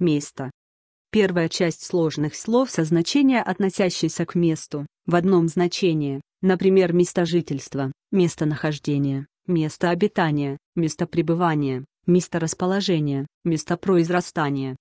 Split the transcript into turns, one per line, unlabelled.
место. Первая часть сложных слов со значения, относящейся к месту, в одном значении, например, место жительства, местонахождение, место обитания, место пребывания, место расположения, место произрастания,